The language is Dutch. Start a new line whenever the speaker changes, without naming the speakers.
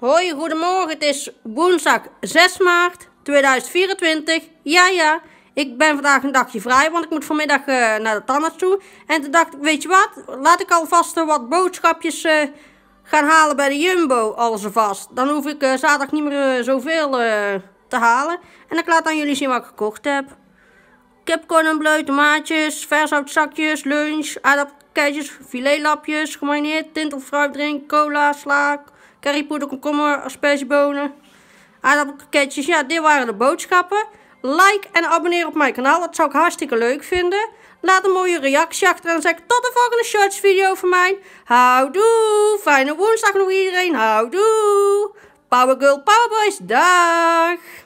Hoi, goedemorgen. Het is woensdag 6 maart 2024. Ja, ja. Ik ben vandaag een dagje vrij, want ik moet vanmiddag eh, naar de tandarts toe. En toen dacht ik, weet je wat? Laat ik alvast wat boodschapjes eh, gaan halen bij de Jumbo, alvast. Dan hoef ik eh, zaterdag niet meer zoveel te halen. En ik laat aan jullie zien wat ik gekocht heb. Capcorn, heb kornenbleut, tomaatjes, versoutzakjes, lunch, aardappelen keitjes, filetlapjes, gemarineerd tint of fruitdrink, cola, sla, currypoeder, komkommer, aspergebonen, aardappelketjes. Ja, dit waren de boodschappen. Like en abonneer op mijn kanaal, dat zou ik hartstikke leuk vinden. Laat een mooie reactie achter en dan zeg ik tot de volgende shorts video van mij. Houdoe, fijne woensdag nog iedereen, houdoe. Power Girl Power Boys, dag!